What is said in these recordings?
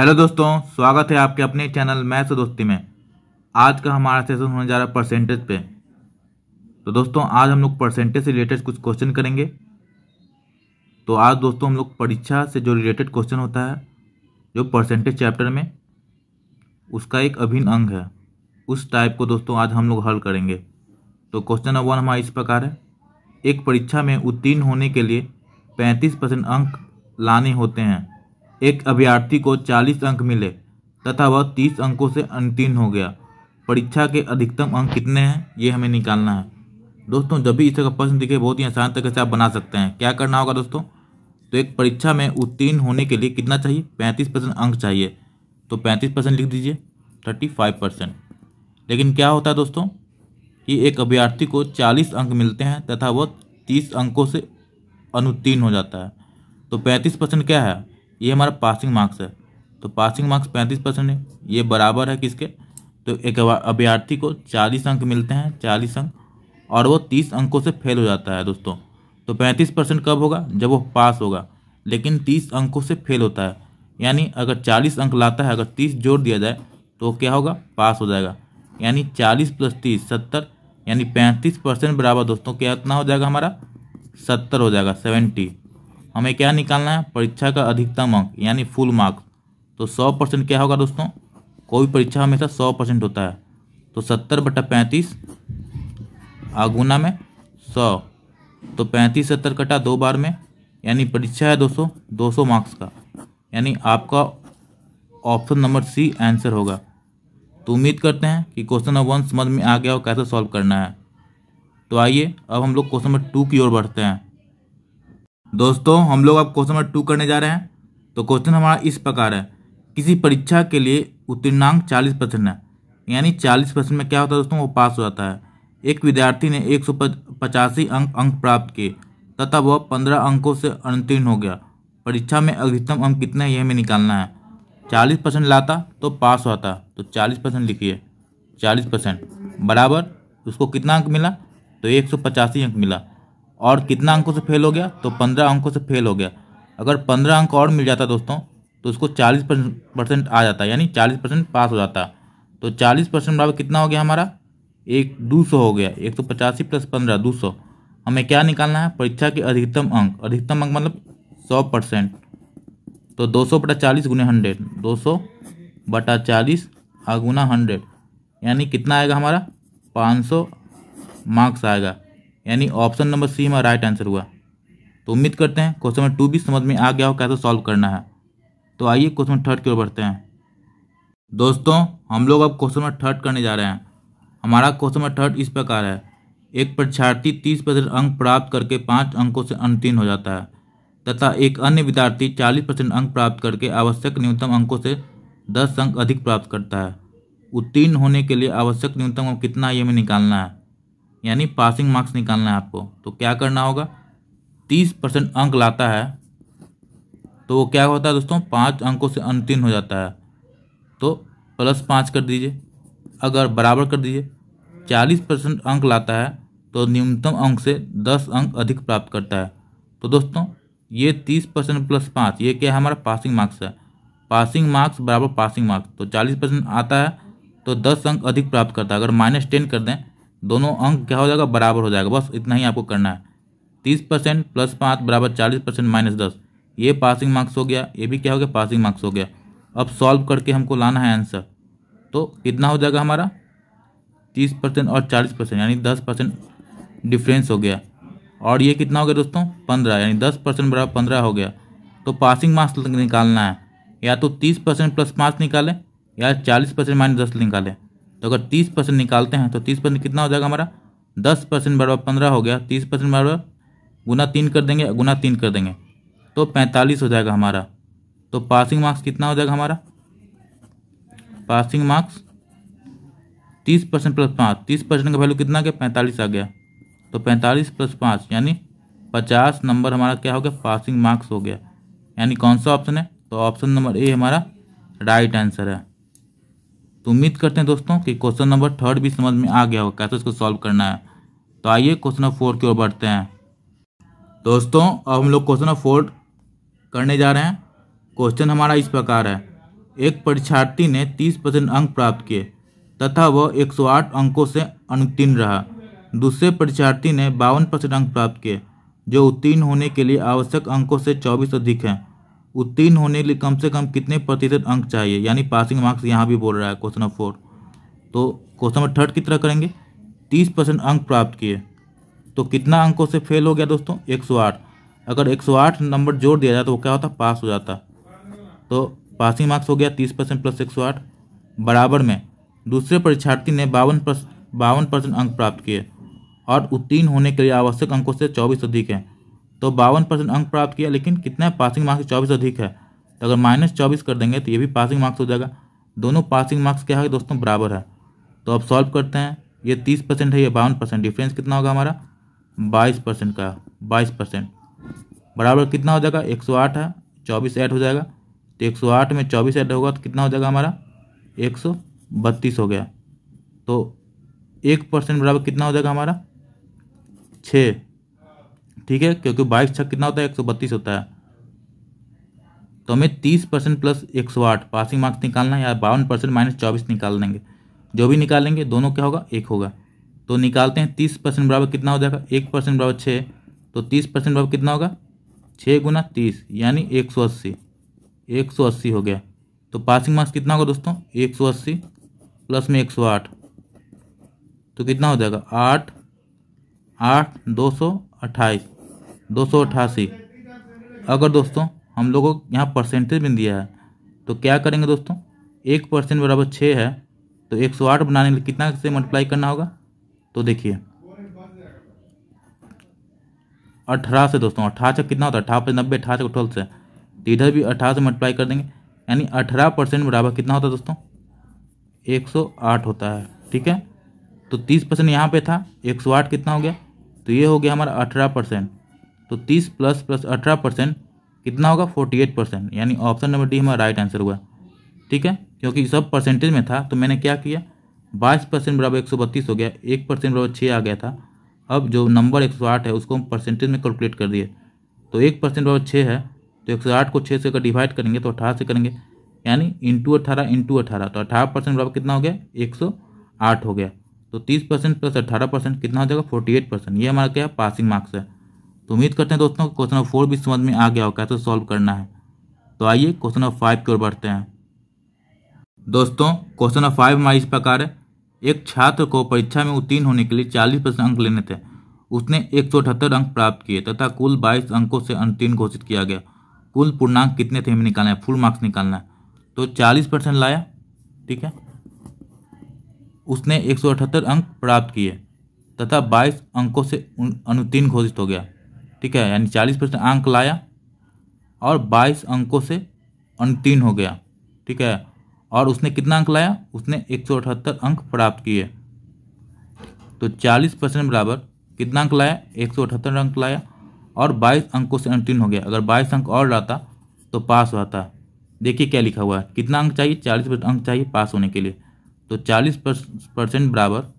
hello दोस्तों स्वागत है आपके अपने चैनल मैथ्स दोस्ती में आज का हमारा सेशन होने जा रहा है परसेंटेज पे तो दोस्तों आज हम लोग परसेंटेज से रिलेटेड कुछ क्वेश्चन करेंगे तो आज दोस्तों हम लोग परीक्षा से जो रिलेटेड क्वेश्चन होता है जो परसेंटेज चैप्टर में उसका एक अभिन्न अंग है उस टाइप को दोस्तों आज हम लोग हल करेंगे तो क्वेश्चन नंबर वन हमारा इस प्रकार है एक परीक्षा में उत्तीर्ण होने के लिए पैंतीस परसेंट अंक लाने होते हैं एक अभ्यर्थी को 40 अंक मिले तथा वह 30 अंकों से अंतिम हो गया परीक्षा के अधिकतम अंक कितने हैं ये हमें निकालना है दोस्तों जब भी इस तरह का प्रश्न दिखे बहुत ही आसान तरीके से आप बना सकते हैं क्या करना होगा दोस्तों तो एक परीक्षा में उत्तीर्ण होने के लिए कितना चाहिए पैंतीस परसेंट अंक चाहिए तो पैंतीस परसेंट लिख दीजिए थर्टी फाइव परसेंट लेकिन क्या होता है दोस्तों कि एक अभ्यर्थी को चालीस अंक मिलते हैं तथा वह तीस अंकों से अनुत्तीर्ण हो जाता है तो पैंतीस परसेंट क्या है ये हमारा पासिंग मार्क्स है तो पासिंग मार्क्स पैंतीस परसेंट है ये बराबर है किसके तो एक अभ्यर्थी को चालीस अंक मिलते हैं चालीस अंक और वो तीस अंकों से फेल हो जाता है दोस्तों तो पैंतीस परसेंट कब होगा जब वो पास होगा लेकिन तीस अंकों से फेल होता है यानी अगर चालीस अंक लाता है अगर तीस जोड़ दिया जाए तो क्या होगा पास हो जाएगा यानी चालीस प्लस तीस सत्तर यानी पैंतीस परसेंट बराबर दोस्तों क्या इतना हो जाएगा हमारा सत्तर हो जाएगा सेवेंटी हमें क्या निकालना है परीक्षा का अधिकतम अंक यानी फुल मार्क्स तो सौ परसेंट क्या होगा दोस्तों कोई परीक्षा हमेशा सौ परसेंट होता है तो सत्तर बटा पैंतीस आगुना में सौ तो पैंतीस सत्तर कटा दो बार में यानी परीक्षा है दोस्तों दो सौ मार्क्स का यानी आपका ऑप्शन नंबर सी आंसर होगा तो उम्मीद करते हैं कि क्वेश्चन नंबर वन समझ में आ गया और कैसे सॉल्व करना है तो आइए अब हम लोग क्वेश्चन नंबर टू की ओर बढ़ते हैं दोस्तों हम लोग अब क्वेश्चन नंबर टू करने जा रहे हैं तो क्वेश्चन हमारा इस प्रकार है किसी परीक्षा के लिए उत्तीर्णांक चालीस परसेंट है यानी चालीस परसेंट में क्या होता है दोस्तों वो पास हो जाता है एक विद्यार्थी ने एक सौ पचासी अंक अंक प्राप्त किए तथा वह पंद्रह अंकों से अंतीर्ण हो गया परीक्षा में अधिकतम अंक कितने है यह हमें निकालना है चालीस परसेंट लाता तो पास होता तो चालीस परसेंट लिखिए चालीस परसेंट बराबर उसको कितना अंक मिला तो एक सौ पचासी अंक मिला और कितना अंकों से फेल हो गया तो पंद्रह अंकों से फेल हो गया अगर पंद्रह अंक और मिल जाता दोस्तों तो उसको चालीस परसेंट आ जाता यानी चालीस परसेंट पास हो जाता तो चालीस परसेंट बराबर कितना हो गया हमारा एक दो सौ हो गया एक सौ पचासी प्लस पंद्रह दो सौ हमें क्या निकालना है परीक्षा के अधिकतम अंक अधिकतम अंक मतलब सौ परसेंट तो दो सौ बटा चालीस गुने हंड्रेड दो सौ बटा चालीस गुना हंड्रेड यानी कितना आएगा हमारा पाँच सौ मार्क्स आएगा यानी ऑप्शन नंबर सी हमारा राइट आंसर हुआ तो उम्मीद करते हैं क्वेश्चन नंबर टू भी समझ में आ गया हो कैसे सॉल्व करना है तो आइए क्वेश्चन नंबर थर्ड की ओर बढ़ते हैं दोस्तों हम लोग अब क्वेश्चन नंबर थर्ड करने जा रहे हैं हमारा क्वेश्चन नंबर थर्ड इस प्रकार है एक परीक्षार्थी तीस प्रतिशत अंक प्राप्त करके पाँच अंकों से अनुतीर्ण हो जाता है तथा एक अन्य विद्यार्थी चालीस परसेंट अंक प्राप्त करके आवश्यक न्यूनतम अंकों से दस अंक अधिक प्राप्त करता है उत्तीर्ण होने के लिए आवश्यक न्यूनतम अंक कितना है ये हमें निकालना है यानी पासिंग मार्क्स निकालना है आपको तो क्या करना होगा तीस परसेंट अंक लाता है तो वो क्या होता है दोस्तों पाँच अंकों से अंतिम हो जाता है तो प्लस पाँच कर दीजिए अगर बराबर कर दीजिए चालीस परसेंट अंक लाता है तो न्यूनतम अंक से दस अंक अधिक प्राप्त करता है तो दोस्तों ये तीस परसेंट प्लस पाँच ये क्या है हमारा पासिंग मार्क्स है पासिंग मार्क्स बराबर पासिंग मार्क्स तो चालीस परसेंट आता है तो दस अंक अधिक प्राप्त करता है अगर माइनस टेन कर दें दोनों अंक क्या हो जाएगा बराबर हो जाएगा बस इतना ही आपको करना है तीस परसेंट प्लस पाँच बराबर चालीस परसेंट माइनस दस ये पासिंग मार्क्स हो गया ये भी क्या हो गया पासिंग मार्क्स हो गया अब सॉल्व करके हमको लाना है आंसर तो कितना हो जाएगा हमारा तीस परसेंट और चालीस परसेंट यानी दस परसेंट डिफ्रेंस हो गया और ये कितना हो गया दोस्तों पंद्रह यानी दस परसेंट बराबर पंद्रह हो गया तो पासिंग मार्क्स निकालना है या तो तीस परसेंट प्लस पाँच निकालें या चालीस परसेंट माइनस दस निकालें तो अगर तीस परसेंट निकालते हैं तो तीस परसेंट कितना हो जाएगा हमारा दस परसेंट बराबर पंद्रह हो गया तीस परसेंट बराबर गुना तीन कर देंगे गुना तीन कर देंगे तो पैंतालीस हो जाएगा हमारा तो पासिंग मार्क्स कितना हो जाएगा हमारा पासिंग मार्क्स तीस परसेंट प्लस पाँच तीस परसेंट का वैल्यू कितना गया पैंतालीस आ गया तो पैंतालीस प्लस पाँच यानी पचास नंबर हमारा क्या हो गया पासिंग मार्क्स हो गया यानी कौन सा ऑप्शन है तो ऑप्शन नंबर ए हमारा राइट आंसर है तो उम्मीद करते हैं दोस्तों कि क्वेश्चन नंबर थर्ड भी समझ में आ गया होगा कैसे इसको सॉल्व करना है तो आइए क्वेश्चन नंबर फोर की ओर बढ़ते हैं दोस्तों अब हम लोग क्वेश्चन नंबर फोर करने जा रहे हैं क्वेश्चन हमारा इस प्रकार है एक परीक्षार्थी ने तीस परसेंट अंक प्राप्त किए तथा वह एक सौ आठ अंकों से अनुत्तीर्ण रहा दूसरे परीक्षार्थी ने बावन परसेंट अंक प्राप्त किए जो उत्तीर्ण होने के लिए आवश्यक अंकों से चौबीस अधिक हैं उत्तीर्ण होने के लिए कम से कम कितने प्रतिशत अंक चाहिए यानी पासिंग मार्क्स यहाँ भी बोल रहा है क्वेश्चन नंबर फोर तो क्वेश्चन नंबर थर्ड की तरह करेंगे तीस परसेंट अंक प्राप्त किए तो कितना अंकों से फेल हो गया दोस्तों एक सौ आठ अगर एक सौ आठ नंबर जोड़ दिया जाए तो वो क्या होता पास हो जाता तो पासिंग मार्क्स हो गया तीस परसेंट प्लस एक सौ आठ बराबर में दूसरे परीक्षार्थी ने बावन बावन परसेंट अंक प्राप्त किए और उत्तीर्ण होने के लिए आवश्यक अंकों से चौबीस अधिक हैं तो बावन परसेंट अंक प्राप्त किया लेकिन कितना है पासिंग मार्क्स चौबीस अधिक है तो अगर माइनस चौबीस कर देंगे तो ये भी पासिंग मार्क्स हो जाएगा दोनों पासिंग मार्क्स क्या है दोस्तों बराबर है तो अब सॉल्व करते हैं ये तीस परसेंट है ये बावन परसेंट डिफरेंस कितना होगा हमारा बाईस परसेंट का बाईस परसेंट बराबर कितना हो जाएगा एक सौ आठ है चौबीस ऐड हो जाएगा तो एक सौ आठ में चौबीस ऐड होगा तो कितना हो जाएगा हमारा एक सौ बत्तीस हो गया तो एक परसेंट बराबर कितना हो जाएगा हमारा छः ठीक है क्योंकि बाईस छक कितना होता है एक सौ बत्तीस होता है तो हमें तीस परसेंट प्लस एक सौ आठ पासिंग मार्क्स निकालना है या बावन परसेंट माइनस चौबीस निकाल देंगे जो भी निकालेंगे दोनों क्या होगा एक होगा तो निकालते हैं तीस परसेंट बराबर कितना हो जाएगा एक परसेंट बराबर छः तो तीस परसेंट बराबर कितना होगा छः गुना तीस यानी एक सौ अस्सी एक सौ अस्सी हो गया तो पासिंग मार्क्स कितना होगा दोस्तों एक सौ अस्सी प्लस में एक सौ आठ तो कितना हो जाएगा आठ आठ दो सौ अट्ठाईस दो सौ अट्ठासी अगर दोस्तों हम लोगों को यहाँ परसेंटेज में दिया है तो क्या करेंगे दोस्तों एक परसेंट बराबर छः है तो एक सौ आठ बनाने के लिए कितना से मल्टीप्लाई करना होगा तो देखिए अठारह से दोस्तों अठारह से कितना होता है अठारह नब्बे अठारह से ट्वेल्व से तो इधर भी अठारह से मल्टीप्लाई कर देंगे यानी अठारह परसेंट बराबर कितना होता है दोस्तों एक सौ आठ होता है ठीक है तो तीस परसेंट यहाँ पर था एक सौ आठ कितना हो गया तो ये हो गया हमारा अठारह परसेंट तो तीस प्लस प्लस अठारह परसेंट कितना होगा फोर्टी एट परसेंट यानी ऑप्शन नंबर डी हमारा राइट आंसर हुआ ठीक है क्योंकि सब परसेंटेज में था तो मैंने क्या किया बाईस परसेंट बराबर एक सौ बत्तीस हो गया एक परसेंट बराबर छः आ गया था अब जो नंबर एक सौ आठ है उसको हम परसेंटेज में कैलकुलेट कर दिए तो एक परसेंट बराबर छः है तो एक सौ आठ को छः से अगर डिवाइड करेंगे तो अठारह से करेंगे यानी इंटू अठारह इंटू अठारह तो अठारह परसेंट बराबर कितना हो गया एक सौ आठ हो गया तो तीस परसेंट प्लस अठारह परसेंट कितना हो जाएगा फोर्टी एट परसेंट ये हमारा क्या है पासिंग मार्क्स है तो उम्मीद करते हैं दोस्तों क्वेश्चन नंबर फोर भी समझ में आ गया हो कैसे सॉल्व करना है तो आइए क्वेश्चन नंबर फाइव की ओर बढ़ते हैं दोस्तों क्वेश्चन नंबर फाइव हमारे इस प्रकार है एक छात्र को परीक्षा में उत्तीर्ण होने के लिए चालीस परसेंट अंक लेने थे उसने एक सौ अठहत्तर अंक प्राप्त किए तथा कुल बाईस अंकों से अंतिम घोषित किया गया कुल पूर्णांक कितने थे हमें निकालना है फुल मार्क्स निकालना है तो चालीस परसेंट लाया ठीक है उसने एक सौ अठहत्तर अंक प्राप्त किए तथा बाईस अंकों से अनुत्तीर्ण घोषित हो गया ठीक है यानी चालीस परसेंट अंक लाया और बाईस अंकों से अनुत्तीर्ण हो गया ठीक है और उसने कितना अंक लाया उसने एक सौ अठहत्तर अंक प्राप्त किए तो चालीस परसेंट बराबर कितना अंक लाया एक सौ अठहत्तर अंक लाया और बाईस अंकों से अनुत्तीर्ण हो गया अगर बाईस अंक और रहता तो पास होता देखिए क्या लिखा हुआ है कितना अंक चाहिए चालीस परसेंट अंक चाहिए पास होने के लिए तो चालीस परसेंट बराबर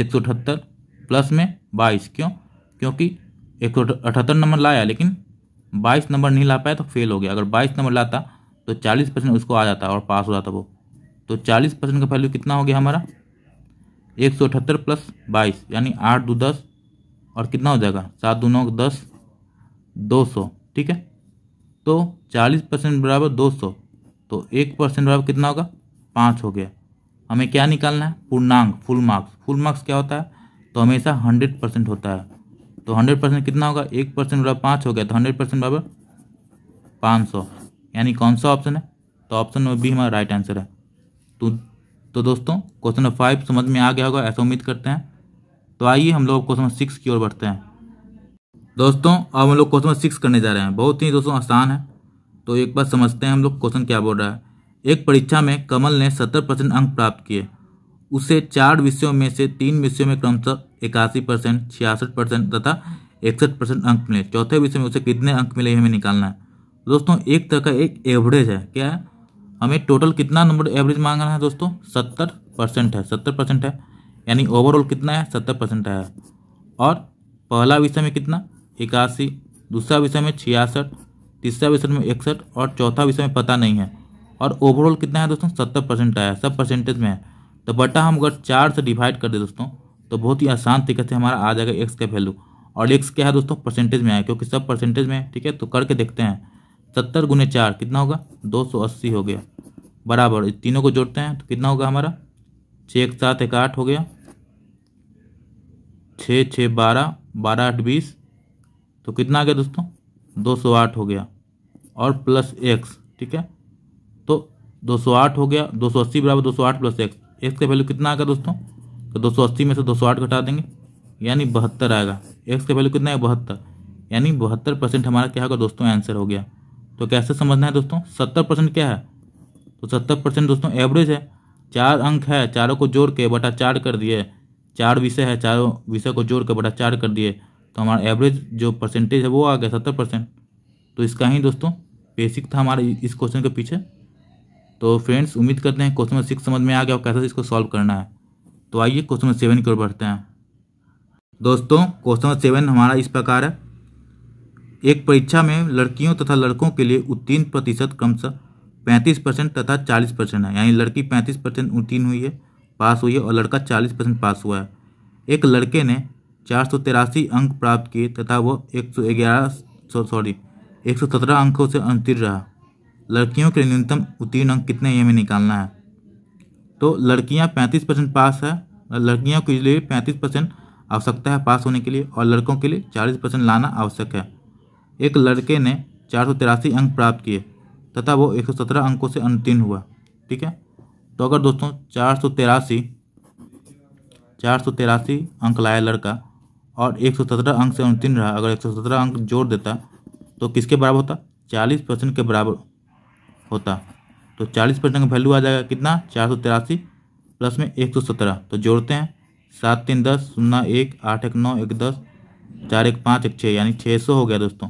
एक सौ अठहत्तर प्लस में बाईस क्यों क्योंकि एक सौ अठहत्तर नंबर लाया लेकिन बाईस नंबर नहीं ला पाया तो फेल हो गया अगर बाईस नंबर लाता तो चालीस परसेंट उसको आ जाता और पास हो जाता वो तो चालीस परसेंट का वैल्यू कितना हो गया हमारा एक सौ अठहत्तर प्लस बाईस यानी आठ दो दस और कितना हो जाएगा सात दो नौ दस दो सौ ठीक है तो चालीस परसेंट बराबर दो सौ तो एक परसेंट बराबर कितना होगा पाँच हो गया हमें क्या निकालना है पूर्णांक फुल मार्क्स फुल मार्क्स क्या होता है तो हमेशा हंड्रेड परसेंट होता है तो हंड्रेड परसेंट कितना होगा एक परसेंट बराबर पाँच हो गया तो हंड्रेड परसेंट बराबर पाँच सौ यानी कौन सा ऑप्शन है तो ऑप्शन नंबर बी हमारा राइट आंसर है तो तो दोस्तों क्वेश्चन नंबर फाइव समझ में आ गया होगा ऐसा उम्मीद करते हैं तो आइए हम लोग क्वेश्चन नंबर सिक्स की ओर बढ़ते हैं दोस्तों अब हम लोग क्वेश्चन नंबर सिक्स करने जा रहे हैं बहुत ही दोस्तों आसान है तो एक बार समझते हैं हम लोग क्वेश्चन क्या बोल रहा है एक परीक्षा में कमल ने सत्तर परसेंट अंक प्राप्त किए उसे चार विषयों में से तीन विषयों में क्रमशः इक्यासी परसेंट छियासठ परसेंट तथा इकसठ परसेंट अंक मिले चौथे विषय में उसे कितने अंक मिले हमें निकालना है दोस्तों एक तरह का एक एवरेज है क्या है हमें टोटल कितना नंबर एवरेज मांगना है दोस्तों सत्तर परसेंट है सत्तर परसेंट है यानी ओवरऑल कितना है सत्तर परसेंट है और पहला विषय में कितना इक्यासी दूसरा विषय में छियासठ तीसरा विषय में इकसठ और चौथा विषय में पता नहीं है और ओवरऑल कितना है दोस्तों सत्तर परसेंट आया सब परसेंटेज में है तो बटा हम अगर चार से डिवाइड कर दे दोस्तों तो बहुत ही आसान तरीके से हमारा आ जाएगा एक्स का वैल्यू और एक्स क्या है दोस्तों परसेंटेज में आया क्योंकि सब परसेंटेज में है ठीक है तो करके देखते हैं सत्तर गुने चार कितना होगा दो सौ अस्सी हो गया बराबर तीनों को जोड़ते हैं तो कितना होगा हमारा छः एक सात एक आठ हो गया छः छः बारह बारह आठ बीस तो कितना आ गया दोस्तों दो सौ आठ हो गया और प्लस एक्स ठीक है तो दो सौ आठ हो गया दो सौ अस्सी बराबर दो सौ आठ प्लस एक्स एक्स का वैल्यू कितना आएगा दोस्तों तो दो सौ अस्सी में से दो सौ आठ घटा देंगे यानी बहत्तर आएगा एक्स का वैल्यू कितना है बहत्तर यानी बहत्तर परसेंट हमारा क्या होगा दोस्तों आंसर हो गया तो कैसे समझना है दोस्तों सत्तर परसेंट क्या है तो सत्तर परसेंट दोस्तों एवरेज है चार अंक है चारों को जोड़ के बटा चार कर दिए चार विषय है चारों विषय को जोड़ के बटा चार कर दिए तो हमारा एवरेज जो परसेंटेज है वो आ गया सत्तर परसेंट तो इसका ही दोस्तों बेसिक था हमारे इस क्वेश्चन के पीछे तो फ्रेंड्स उम्मीद करते हैं क्वेश्चन नंबर सिक्स समझ में आ गया और कैसे इसको सॉल्व करना है तो आइए क्वेश्चन नंबर सेवन की ओर बढ़ते हैं दोस्तों क्वेश्चन नंबर सेवन हमारा इस प्रकार है एक परीक्षा में लड़कियों तथा लड़कों के लिए उत्तीर्ण प्रतिशत क्रमशः पैंतीस परसेंट तथा चालीस परसेंट है यानी लड़की पैंतीस परसेंट उत्तीर्ण हुई है पास हुई है और लड़का चालीस परसेंट पास हुआ है एक लड़के ने चार सौ तिरासी अंक प्राप्त किए तथा वह एक सौ ग्यारह सॉरी एक सौ सत्रह अंकों से अंतिम रहा लड़कियों के न्यूनतम उत्तीर्ण अंक कितने ए में निकालना है तो लड़कियां पैंतीस परसेंट पास है लड़कियों के लिए पैंतीस परसेंट आवश्यकता है पास होने के लिए और लड़कों के लिए चालीस परसेंट लाना आवश्यक है एक लड़के ने चार सौ तिरासी अंक प्राप्त किए तथा वो एक सौ सत्रह अंकों से अनुत्तीर्ण हुआ ठीक है तो अगर दोस्तों चार सौ तिरासी चार सौ तिरासी अंक लाया लड़का और एक सौ सत्रह अंक से अनुतीर्ण रहा अगर एक सौ सत्रह अंक जोड़ देता तो किसके बराबर होता चालीस परसेंट के बराबर होता तो चालीस परसेंट का वैल्यू आ जाएगा कितना चार सौ तिरासी प्लस में एक सौ सत्रह तो जोड़ते हैं सात तीन दस शून्य एक आठ एक नौ एक दस चार एक पाँच एक छः यानी छः सौ हो गया दोस्तों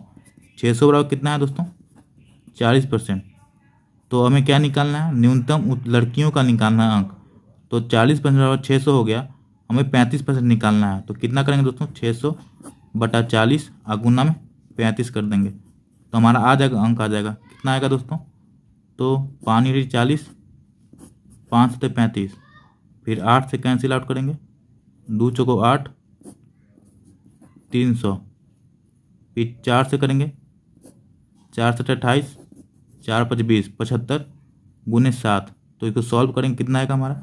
छः सौ बराबर कितना है दोस्तों चालीस परसेंट तो हमें क्या निकालना है न्यूनतम लड़कियों का निकालना है अंक तो चालीस परसेंट बराबर छः सौ हो गया हमें पैंतीस परसेंट निकालना है तो कितना करेंगे दोस्तों छः सौ बटा चालीस अगुना में पैंतीस कर देंगे तो हमारा आ जाएगा अंक आ जाएगा कितना आएगा दोस्तों तो पाँच यूनिट चालीस पाँच सत पैंतीस फिर आठ से कैंसिल आउट करेंगे दो चौको आठ तीन सौ फिर चार से करेंगे चार सठ अट्ठाईस चार पच बीस पचहत्तर गुने सात तो इसको सॉल्व करेंगे कितना आएगा हमारा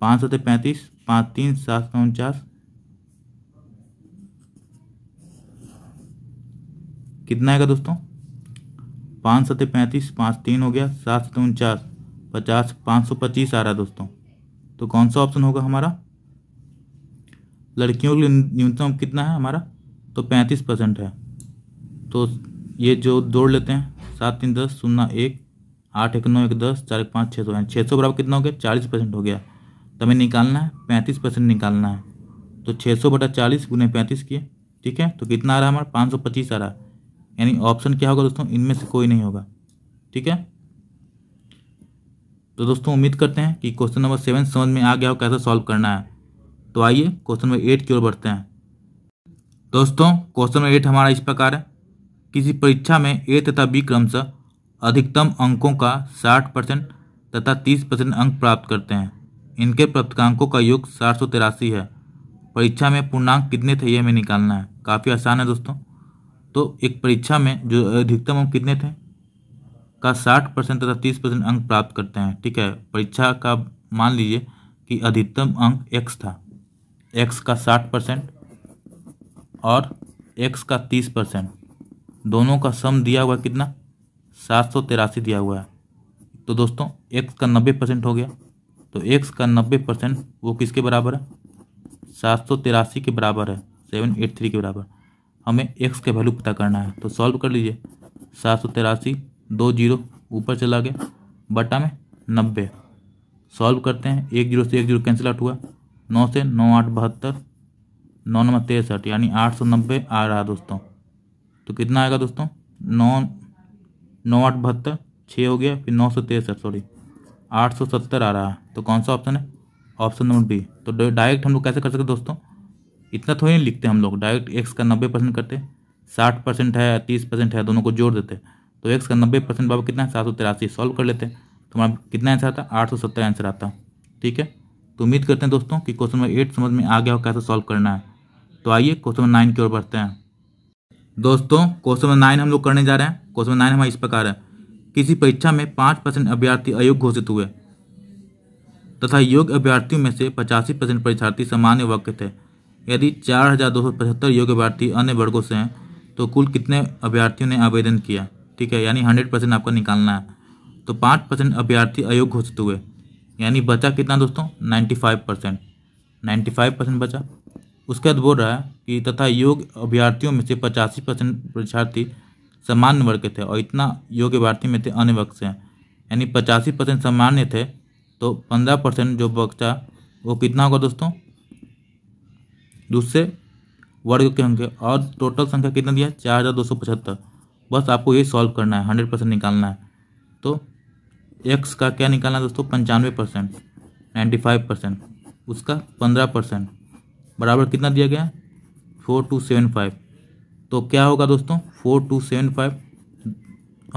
पाँच सौ पैंतीस पाँच तीन सात सौ उनचास कितना आएगा दोस्तों पाँच सत्य पैंतीस पाँच तीन हो गया सात सत्य उनचास पचास पाँच सौ पच्चीस आ रहा है दोस्तों तो कौन सा ऑप्शन होगा हमारा लड़कियों के लिए न्यूनतम कितना है हमारा तो पैंतीस परसेंट है तो ये जो दौड़ लेते हैं सात तीन दस शून्य एक आठ एक नौ एक दस चार एक पाँच छः सौ यानी छः सौ बराबर कितना हो गया चालीस परसेंट हो गया तो हमें निकालना है पैंतीस परसेंट निकालना है तो छः सौ बटा चालीस गुने पैंतीस किए ठीक है तो कितना आ रहा है हमारा पाँच सौ पच्चीस आ रहा है यानी ऑप्शन क्या होगा दोस्तों इनमें से कोई नहीं होगा ठीक है तो दोस्तों उम्मीद करते हैं कि क्वेश्चन नंबर सेवन समझ में आ गया हो कैसे सॉल्व करना है तो आइए क्वेश्चन नंबर एट की ओर बढ़ते हैं दोस्तों क्वेश्चन नंबर एट हमारा इस प्रकार है किसी परीक्षा में ए तथा बी क्रमशः अधिकतम अंकों का 60 परसेंट तथा 30 परसेंट अंक प्राप्त करते हैं इनके प्राप्तकांकों का योग सात है परीक्षा में पूर्णांक कितने थे ये हमें निकालना है काफ़ी आसान है दोस्तों तो एक परीक्षा में जो अधिकतम अंक कितने थे का साठ परसेंट तथा तीस परसेंट अंक प्राप्त करते हैं ठीक है परीक्षा का मान लीजिए कि अधिकतम अंक एक्स था एक्स का साठ परसेंट और एक्स का तीस परसेंट दोनों का सम दिया हुआ कितना सात सौ तिरासी दिया हुआ है तो दोस्तों एक्स का नब्बे परसेंट हो गया तो एक्स का नब्बे परसेंट वो किसके बराबर है सात सौ तिरासी के बराबर है सेवन एट थ्री के बराबर हमें एक्स के वैल्यू पता करना है तो सॉल्व कर लीजिए सात सौ तिरासी दो जीरो ऊपर चला गया बटा में नब्बे सॉल्व करते हैं एक जीरो से एक जीरो कैंसिल आउट हुआ नौ से नौ आठ बहत्तर नौ नंबर तिरसठ यानी आठ सौ नब्बे आ रहा है दोस्तों तो कितना आएगा दोस्तों नौ नौ आठ बहत्तर छः हो गया फिर नौ सौ तिरसठ सॉरी आठ सौ सत्तर आ रहा है तो कौन सा ऑप्शन है ऑप्शन नंबर बी तो डायरेक्ट हम लोग कैसे कर सकते दोस्तों इतना थोड़ी नहीं लिखते हम लोग डायरेक्ट एक्स का नब्बे परसेंट करते साठ परसेंट है तीस परसेंट है दोनों को जोड़ देते तो एक्स का नब्बे परसेंट बाबा कितना है सात सौ तिरासी सॉल्व कर लेते तो हमारा कितना आंसर आता आठ सौ सत्तर आंसर आता ठीक है तो उम्मीद करते हैं दोस्तों कि क्वेश्चन नंबर एट समझ में आ गया हो कैसे सॉल्व करना है तो आइए क्वेश्चन नंबर नाइन की ओर बढ़ते हैं दोस्तों क्वेश्चन नंबर नाइन हम लोग करने जा रहे हैं क्वेश्चन नंबर नाइन हमारा इस प्रकार है किसी परीक्षा में पाँच परसेंट अभ्यर्थी अयोग्य घोषित हुए तथा योग्य अभ्यर्थियों में से पचासी परसेंट परीक्षार्थी सामान्य वर्ग के थे यदि चार हज़ार दो सौ पचहत्तर योग्य अभ्यर्थी अन्य वर्गों से हैं तो कुल कितने अभ्यर्थियों ने आवेदन किया ठीक है यानी हंड्रेड परसेंट आपका निकालना है तो पाँच परसेंट अभ्यर्थी अयोग्य घोषित हुए यानी बचा कितना दोस्तों ninety five percent ninety five percent बचा उसके बाद बोल रहा है कि तथा योग्य अभ्यर्थियों में से पचासी परसेंट परीक्षार्थी सामान्य वर्ग के थे और इतना योग्य अभ्यर्थी में थे अन्य वर्ग से यानी पचासी परसेंट सामान्य थे तो पंद्रह परसेंट जो बच्चा वो कितना होगा दोस्तों दूसरे वर्ग के होंगे और टोटल संख्या कितना दिया चार हज़ार दो सौ पचहत्तर बस आपको ये सॉल्व करना है हंड्रेड परसेंट निकालना है तो एक्स का क्या निकालना है दोस्तों पंचानवे परसेंट नाइन्टी फाइव परसेंट उसका पंद्रह परसेंट बराबर कितना दिया गया फोर टू सेवन फाइव तो क्या होगा दोस्तों four two seven five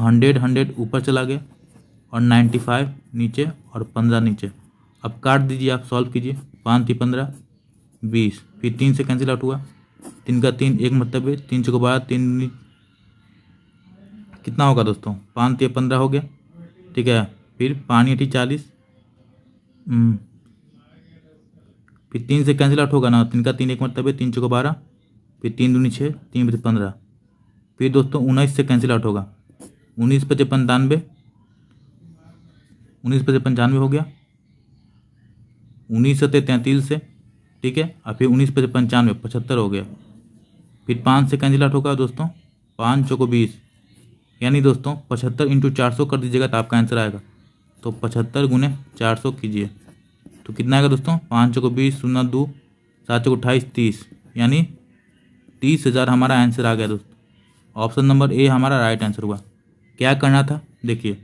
hundred hundred ऊपर चला गया और नाइन्टी फाइव नीचे और पंद्रह नीचे अब काट दीजिए आप सॉल्व कीजिए पाँच थी पंद्रह बीस फिर तीन से कैंसिल आउट हुआ तीन का तीन एक मतलब है तीन को बारह तीन कितना होगा दोस्तों पाँच तीन पंद्रह हो गया ठीक है फिर पानी अठी चालीस हम्म, फिर तीन से कैंसिल आउट होगा ना तीन का तीन एक मतलब है तीन को बारह फिर तीन दूनी छः तीन बजे पंद्रह फिर दोस्तों उन्नीस से कैंसिल आउट होगा उन्नीस पचे पंचानवे उन्नीस पचे पंचानवे हो गया उन्नीस सत्य तैंतीस से ठीक है और फिर उन्नीस पचास पंचानवे पचहत्तर हो गया फिर पाँच से कैंसिल आउट होगा दोस्तों पाँच चौको बीस यानी दोस्तों पचहत्तर इंटू चार सौ कर दीजिएगा तो आपका आंसर आएगा तो पचहत्तर गुने चार सौ कीजिए तो कितना आएगा दोस्तों पाँच चौको बीस शून्य दो सात चौको अट्ठाईस तीस यानी तीस हज़ार हमारा आंसर आ गया दोस्तों ऑप्शन नंबर ए हमारा राइट आंसर हुआ क्या करना था देखिए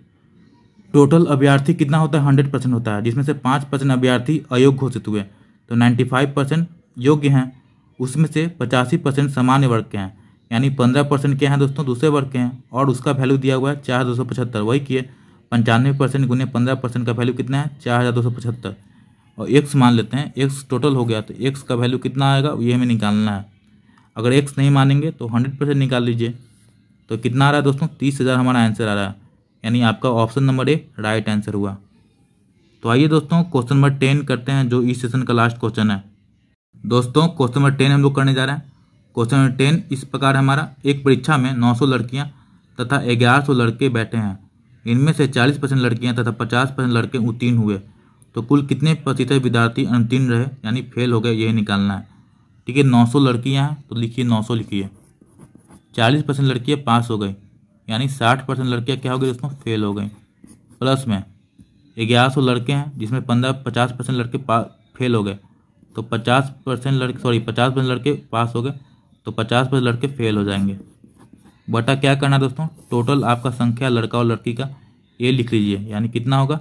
टोटल अभ्यर्थी कितना होता है हंड्रेड परसेंट होता है जिसमें से पाँच परसेंट अभ्यर्थी अयोग्य घोषित हुए तो 95 परसेंट योग्य हैं उसमें से पचासी परसेंट सामान्य वर्ग के हैं यानी पंद्रह परसेंट के हैं दोस्तों दूसरे वर्ग के हैं और उसका वैल्यू दिया हुआ है चार हज़ार दो सौ पचहत्तर वही किए पंचानवे परसेंट गुने पंद्रह परसेंट का वैल्यू कितना है चार हज़ार दो सौ पचहत्तर और एक्स मान लेते हैं एक्स टोटल हो गया तो एक्स का वैल्यू कितना आएगा ये हमें निकालना है अगर एक्स नहीं मानेंगे तो हंड्रेड परसेंट निकाल लीजिए तो कितना आ रहा है दोस्तों तीस हज़ार हमारा आंसर आ रहा है यानी आपका option number A right answer हुआ तो आइए दोस्तों क्वेश्चन नंबर टेन करते हैं जो इस सेशन का लास्ट क्वेश्चन है दोस्तों क्वेश्चन नंबर टेन हम लोग करने जा रहे हैं क्वेश्चन नंबर टेन इस प्रकार हमारा एक परीक्षा में नौ सौ लड़कियाँ तथा ग्यारह सौ लड़के बैठे हैं इनमें से चालीस परसेंट लड़कियाँ तथा पचास परसेंट लड़के उत्तीर्ण हुए तो कुल कितने प्रतिशत विद्यार्थी अनुत्तीर्ण रहे यानी फेल हो गए यही निकालना है ठीक है नौ सौ लड़कियाँ हैं तो लिखिए नौ सौ लिखिए चालीस परसेंट लड़कियाँ पास हो गई यानी साठ परसेंट लड़कियाँ क्या हो गई दोस्तों फेल हो गई प्लस में ग्यारह सौ लड़के हैं जिसमें पंद्रह पचास परसेंट लड़के पास फेल हो गए तो पचास परसेंट लड़के सॉरी पचास परसेंट लड़के पास हो गए तो पचास परसेंट लड़के फेल हो जाएंगे बटा क्या करना है दोस्तों टोटल आपका संख्या लड़का और लड़की का ये लिख लीजिए यानी कितना होगा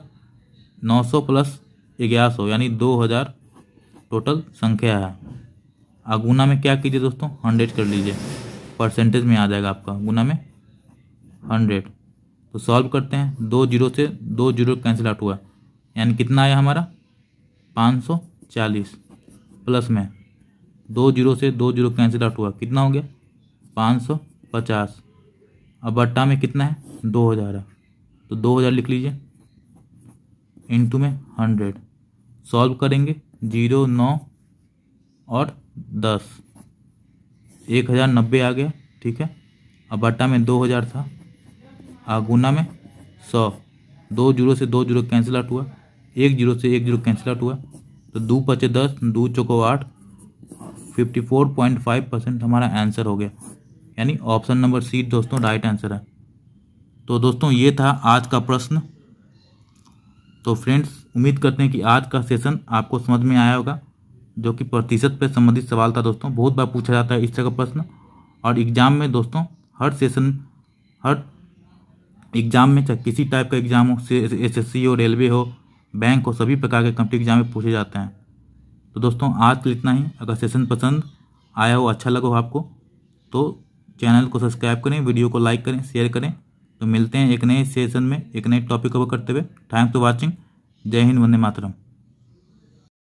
नौ सौ प्लस ग्यारह सौ यानी दो हज़ार टोटल संख्या है अगुना गुना में क्या कीजिए दोस्तों हंड्रेड कर लीजिए परसेंटेज में आ जाएगा आपका गुना में हंड्रेड तो सॉल्व करते हैं दो जीरो से दो जीरो कैंसिल आउट हुआ यानी कितना आया हमारा पाँच सौ चालीस प्लस में दो जीरो से दो जीरो कैंसिल आउट हुआ कितना हो गया पाँच सौ पचास अब बट्टा में कितना है दो हज़ार है तो दो हज़ार लिख लीजिए इंटू में हंड्रेड सॉल्व करेंगे जीरो नौ और दस एक हज़ार नब्बे आ गया ठीक है अब बट्टा में दो हज़ार था गुना में सौ दो जीरो से दो जीरो कैंसिल आउट हुआ एक जीरो से एक जीरो कैंसिल आउट हुआ तो दो पचे दस दो चौको आठ fifty four point five percent हमारा आंसर हो गया यानी ऑप्शन नंबर सी दोस्तों राइट आंसर है तो दोस्तों ये था आज का प्रश्न तो फ्रेंड्स उम्मीद करते हैं कि आज का सेशन आपको समझ में आया होगा जो कि प्रतिशत पर संबंधित सवाल था दोस्तों बहुत बार पूछा जाता है इस तरह का प्रश्न और एग्ज़ाम में दोस्तों हर सेशन हर एग्जाम में चाहे किसी टाइप का एग्जाम हो एस एस हो रेलवे हो बैंक हो सभी प्रकार के कंप्लीट एग्जाम में पूछे जाते हैं तो दोस्तों आज के लिए इतना ही अगर सेशन पसंद आया हो अच्छा लगा हो आपको तो चैनल को सब्सक्राइब करें वीडियो को लाइक करें शेयर करें तो मिलते हैं एक नए सेशन में एक नए टॉपिक कवर करते हुए थैंक्स फॉर वॉचिंग जय हिंद वंदे मातरम